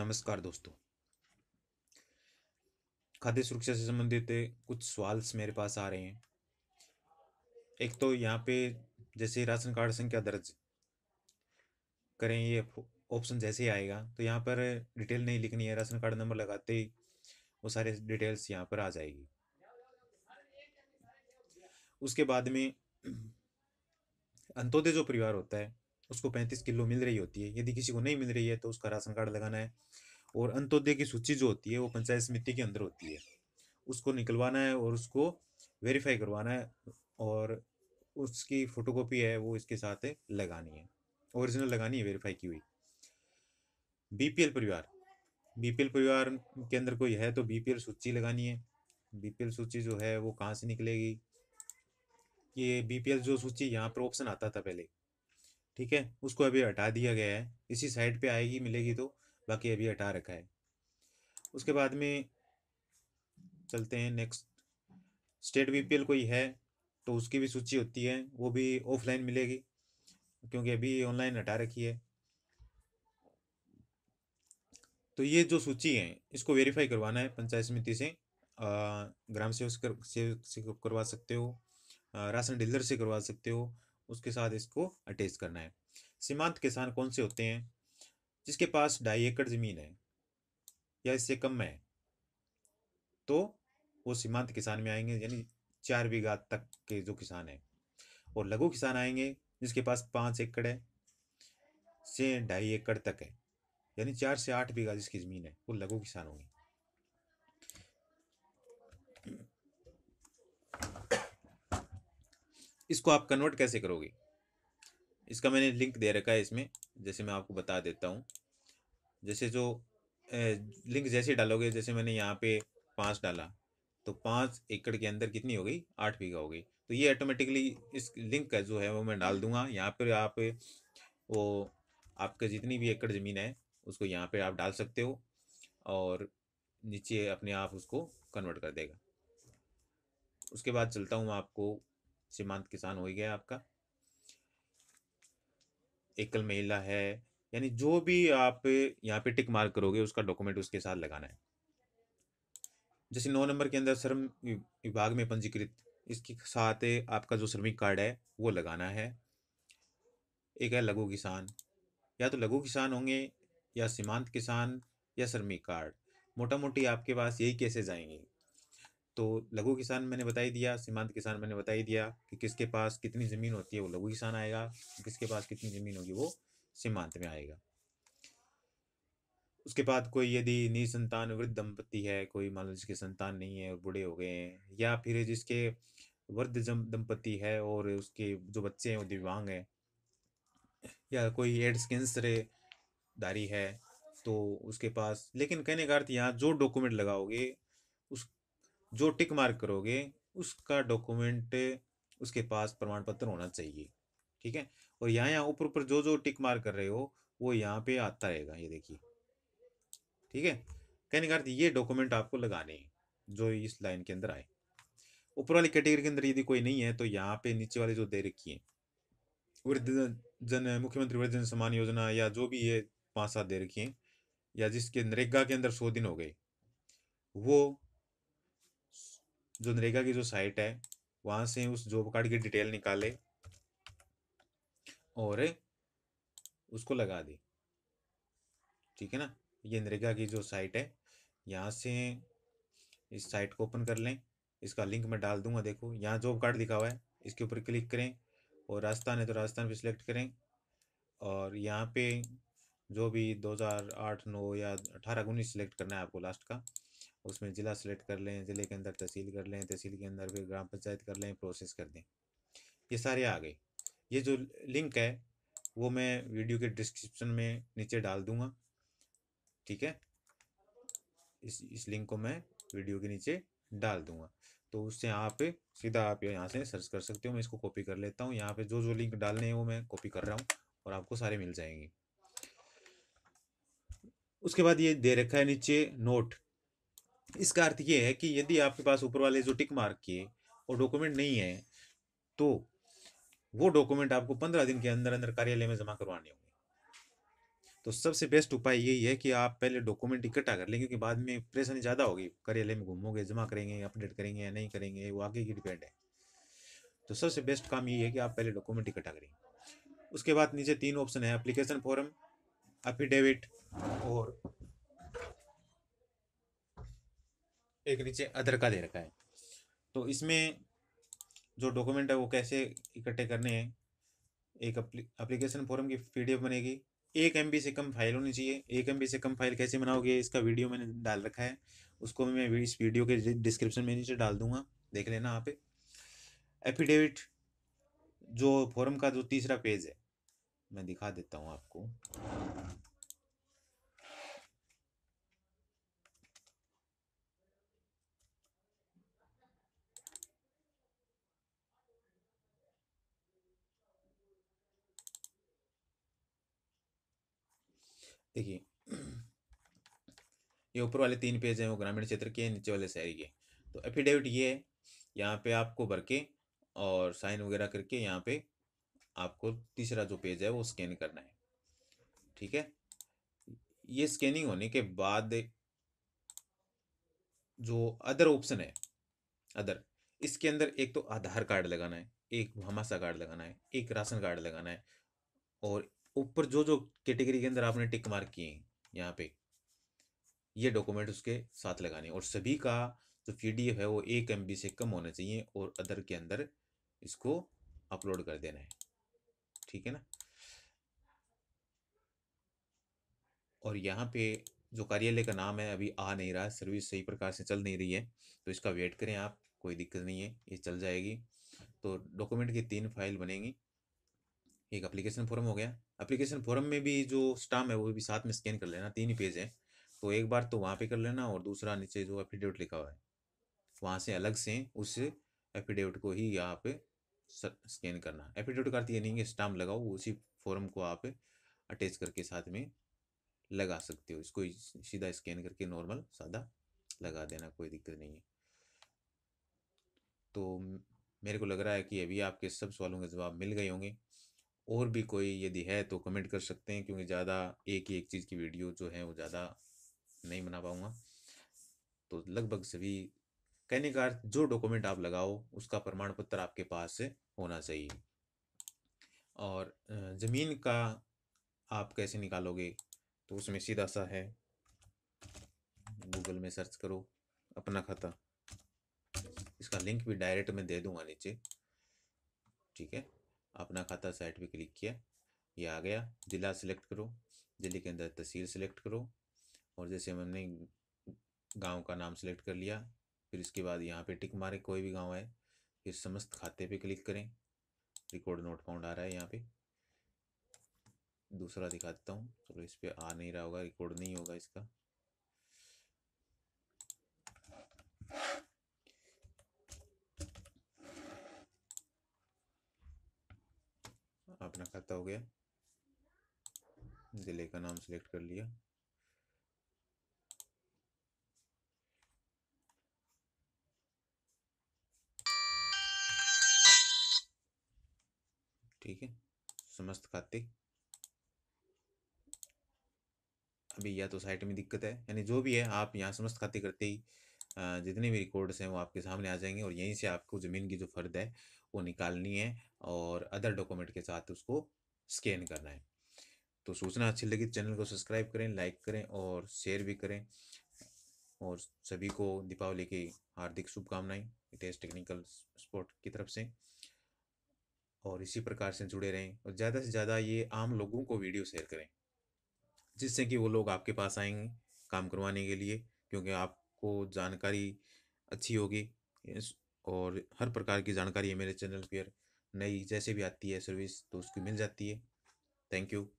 नमस्कार दोस्तों खाद्य सुरक्षा से संबंधित कुछ सवाल मेरे पास आ रहे हैं एक तो यहाँ पे जैसे राशन कार्ड संख्या दर्ज करें ये ऑप्शन जैसे ही आएगा तो यहाँ पर डिटेल नहीं लिखनी है राशन कार्ड नंबर लगाते ही वो सारे डिटेल्स यहाँ पर आ जाएगी उसके बाद में अंतोदय जो परिवार होता है उसको पैंतीस किलो मिल रही होती है यदि किसी को नहीं मिल रही है तो उसका राशन कार्ड लगाना है और अंत्योदय की सूची जो होती है वो पंचायत समिति के अंदर होती है उसको निकलवाना है और उसको वेरीफाई करवाना है और उसकी फोटोकॉपी है वो इसके साथ लगानी है ओरिजिनल लगानी है वेरीफाई की हुई बीपीएल परिवार बीपीएल परिवार के अंदर कोई है तो बीपीएल सूची लगानी है बीपीएल सूची जो है वो कहाँ से निकलेगी ये बीपीएल जो सूची यहाँ पर ऑप्शन आता था पहले ठीक है उसको अभी हटा दिया गया है इसी साइड पे आएगी मिलेगी तो बाकी अभी हटा रखा है उसके बाद में चलते हैं नेक्स्ट स्टेट बीपीएल कोई है तो उसकी भी सूची होती है वो भी ऑफलाइन मिलेगी क्योंकि अभी ऑनलाइन हटा रखी है तो ये जो सूची है इसको वेरीफाई करवाना है पंचायत समिति से ग्राम सेवक कर, सेवक से करवा सकते हो राशन डीलर से करवा सकते हो उसके साथ इसको अटैच करना है सीमांत किसान कौन से होते हैं जिसके पास ढाई एकड़ ज़मीन है या इससे कम में है तो वो सीमांत किसान में आएंगे यानी चार बीघा तक के जो किसान हैं और लघु किसान आएंगे जिसके पास पाँच एकड़ है से ढाई एकड़ तक है यानी चार से आठ बीघा जिसकी ज़मीन है वो लघु किसान होंगे इसको आप कन्वर्ट कैसे करोगे इसका मैंने लिंक दे रखा है इसमें जैसे मैं आपको बता देता हूँ जैसे जो लिंक जैसे डालोगे जैसे मैंने यहाँ पे पाँच डाला तो पाँच एकड़ के अंदर कितनी हो गई आठ बीघा हो गई तो ये ऑटोमेटिकली इस लिंक का जो है वो मैं डाल दूंगा यहाँ पर आप वो आपके जितनी भी एकड़ ज़मीन है उसको यहाँ पर आप डाल सकते हो और नीचे अपने आप उसको कन्वर्ट कर देगा उसके बाद चलता हूँ आपको सीमांत किसान हो ही गया आपका एकल महिला है यानी जो भी आप यहाँ पे टिक मार्क करोगे उसका डॉक्यूमेंट उसके साथ लगाना है जैसे नौ नंबर के अंदर श्रम विभाग में पंजीकृत इसके साथ आपका जो श्रमिक कार्ड है वो लगाना है एक है लघु किसान या तो लघु किसान होंगे या सीमांत किसान या श्रमिक कार्ड मोटा मोटी आपके पास यही कैसे आएंगे तो लघु किसान मैंने बताई दिया सीमांत किसान मैंने बताई दिया कि किसके पास कितनी ज़मीन होती है वो लघु किसान आएगा किसके पास कितनी ज़मीन होगी वो सीमांत में आएगा उसके बाद कोई यदि निसंतान वृद्ध दंपति है कोई मान लो जिसके संतान नहीं है और बूढ़े हो गए हैं या फिर जिसके वृद्ध दंपति है और उसके जो बच्चे हैं वो दिव्यांग हैं या कोई एड्स कैंसर दारी है तो उसके पास लेकिन कहने का अर्थ यहाँ जो डॉक्यूमेंट लगाओगे उस जो टिक मार्क करोगे उसका डॉक्यूमेंट उसके पास प्रमाण पत्र होना चाहिए ठीक है और यहाँ यहाँ ऊपर ऊपर जो जो टिक मार्क कर रहे हो वो यहाँ पे आता रहेगा ये देखिए ठीक है कहने का अर्थ ये डॉक्यूमेंट आपको लगाने हैं जो इस लाइन के अंदर आए ऊपर वाली कैटेगरी के अंदर यदि कोई नहीं है तो यहाँ पे नीचे वाले जो दे रखी है वृद्ध जन मुख्यमंत्री वृद्ध जन सम्मान योजना या जो भी ये पाँच सात दे रखी या जिसके नरेगा के अंदर सौ दिन हो गए वो जो नरेगा की जो साइट है वहाँ से उस जॉब कार्ड की डिटेल निकाले और उसको लगा दी ठीक है ना ये नरेगा की जो साइट है यहाँ से इस साइट को ओपन कर लें इसका लिंक मैं डाल दूंगा देखो यहाँ जॉब कार्ड दिखा हुआ है इसके ऊपर क्लिक करें और राजस्थान है तो राजस्थान भी सिलेक्ट करें और यहाँ पे जो भी 2008 9 या अठारह उन्नीस सिलेक्ट करना है आपको लास्ट का उसमें ज़िला सेलेक्ट कर लें ज़िले के अंदर तहसील कर लें तहसील के अंदर फिर ग्राम पंचायत कर लें प्रोसेस कर दें ये सारे आ गए ये जो लिंक है वो मैं वीडियो के डिस्क्रिप्शन में नीचे डाल दूंगा ठीक है इस इस लिंक को मैं वीडियो के नीचे डाल दूंगा तो उससे आप पे सीधा आप यहाँ से सर्च कर सकते हो मैं इसको कॉपी कर लेता हूँ यहाँ पे जो जो लिंक डालने हैं वो मैं कॉपी कर रहा हूँ और आपको सारे मिल जाएंगे उसके बाद ये दे रखा है नीचे नोट इसका अर्थ ये है कि यदि आपके पास ऊपर वाले जो टिक मार्क किए और डॉक्यूमेंट नहीं है तो वो डॉक्यूमेंट आपको पंद्रह दिन के अंदर अंदर कार्यालय में जमा करवाने होंगे तो सबसे बेस्ट उपाय यही है कि आप पहले डॉक्यूमेंट इकट्ठा कर लें क्योंकि बाद में परेशानी ज़्यादा होगी कार्यालय में घूमोगे जमा करेंगे अपडेट करेंगे या नहीं करेंगे वो आगे की डिपेंड है तो सबसे बेस्ट काम यही है कि आप पहले डॉक्यूमेंट इकट्ठा करेंगे उसके बाद नीचे तीन ऑप्शन है एप्लीकेशन फॉरम एफिडेविट और एक नीचे अदर का दे रखा है तो इसमें जो डॉक्यूमेंट है वो कैसे इकट्ठे करने हैं एक अप्लीकेशन फॉर्म की पी बनेगी एक एम से कम फाइल होनी चाहिए एक एम से कम फाइल कैसे बनाओगे इसका वीडियो मैंने डाल रखा है उसको भी मैं इस वीडियो के डिस्क्रिप्शन में नीचे डाल दूंगा देख लेना यहाँ पे एफिडेविट जो फॉरम का जो तीसरा पेज है मैं दिखा देता हूँ आपको देखिए ये ऊपर वाले तीन पेज हैं वो ग्रामीण क्षेत्र के नीचे वाले शहरी के तो एफिडेविट ये है यहाँ पे आपको भर के और साइन वगैरह करके यहाँ पे आपको तीसरा जो पेज है वो स्कैन करना है ठीक है ये स्कैनिंग होने के बाद जो अदर ऑप्शन है अदर इसके अंदर एक तो आधार कार्ड लगाना है एक भामाशा कार्ड लगाना है एक राशन कार्ड लगाना है और ऊपर जो जो कैटेगरी के अंदर आपने टिक मार्क किए हैं यहाँ पे ये डॉक्यूमेंट उसके साथ लगाने और सभी का जो पी है वो एक एम से कम होना चाहिए और अदर के अंदर इसको अपलोड कर देना है ठीक है ना और यहाँ पे जो कार्यालय का नाम है अभी आ नहीं रहा सर्विस सही प्रकार से चल नहीं रही है तो इसका वेट करें आप कोई दिक्कत नहीं है ये चल जाएगी तो डॉक्यूमेंट की तीन फाइल बनेंगी एक अप्लीकेशन फॉर्म हो गया अप्लीकेशन फॉर्म में भी जो स्टाम है वो भी साथ में स्कैन कर लेना तीन ही पेज है तो एक बार तो वहाँ पे कर लेना और दूसरा नीचे जो एफिडेविट लिखा हुआ है वहाँ से अलग से उस एफिडेविट को ही यहाँ आप स्कैन करना एफिडेविट का है ये नहीं है स्टाम लगाओ उसी फॉर्म को आप अटैच करके साथ में लगा सकते हो इसको सीधा स्कैन करके नॉर्मल सादा लगा देना कोई दिक्कत नहीं है तो मेरे को लग रहा है कि अभी आपके सब सवालों के जवाब मिल गए होंगे और भी कोई यदि है तो कमेंट कर सकते हैं क्योंकि ज़्यादा एक ही एक चीज़ की वीडियो जो है वो ज़्यादा नहीं बना पाऊँगा तो लगभग सभी कहने का अर्थ जो डॉक्यूमेंट आप लगाओ उसका प्रमाण पत्र आपके पास होना चाहिए और ज़मीन का आप कैसे निकालोगे तो उसमें सीधा सा है गूगल में सर्च करो अपना खाता इसका लिंक भी डायरेक्ट मैं दे दूंगा नीचे ठीक है अपना खाता साइट पे क्लिक किया ये आ गया ज़िला सेलेक्ट करो ज़िले के अंदर तहसील सेलेक्ट करो और जैसे हमने गांव का नाम सेलेक्ट कर लिया फिर इसके बाद यहाँ पे टिक मारे कोई भी गांव है फिर समस्त खाते पे क्लिक करें रिकॉर्ड नोट फाउंड आ रहा है यहाँ पे दूसरा दिखाता हूँ चलो इस पर आ नहीं रहा होगा रिकॉर्ड नहीं होगा इसका अपना खाता हो गया जिले का नाम सेलेक्ट कर लिया ठीक है समस्त खाते अभी या तो साइट में दिक्कत है यानी जो भी है आप यहाँ समस्त खाते करते ही जितने भी रिकॉर्ड्स हैं वो आपके सामने आ जाएंगे और यहीं से आपको ज़मीन की जो फर्द है वो निकालनी है और अदर डॉक्यूमेंट के साथ उसको स्कैन करना है तो सूचना अच्छी लगी चैनल को सब्सक्राइब करें लाइक करें और शेयर भी करें और सभी को दीपावली की हार्दिक शुभकामनाएं इतिहास टेक्निकल स्पोर्ट की तरफ से और इसी प्रकार से जुड़े रहें और ज़्यादा से ज़्यादा ये आम लोगों को वीडियो शेयर करें जिससे कि वो लोग आपके पास आएंगे काम करवाने के लिए क्योंकि आपको जानकारी अच्छी होगी और हर प्रकार की जानकारी है मेरे चैनल पर नई जैसे भी आती है सर्विस तो उसकी मिल जाती है थैंक यू